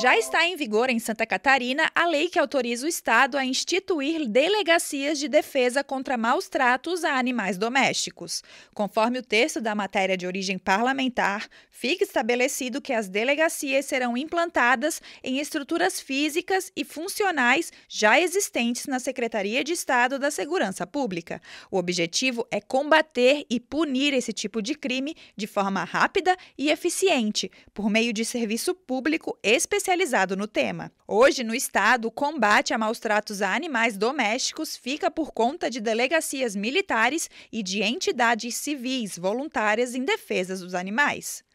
Já está em vigor em Santa Catarina a lei que autoriza o Estado a instituir delegacias de defesa contra maus tratos a animais domésticos. Conforme o texto da matéria de origem parlamentar, fica estabelecido que as delegacias serão implantadas em estruturas físicas e funcionais já existentes na Secretaria de Estado da Segurança Pública. O objetivo é combater e punir esse tipo de crime de forma rápida e eficiente, por meio de serviço público especializado especializado no tema. Hoje, no estado, o combate a maus tratos a animais domésticos fica por conta de delegacias militares e de entidades civis voluntárias em defesa dos animais.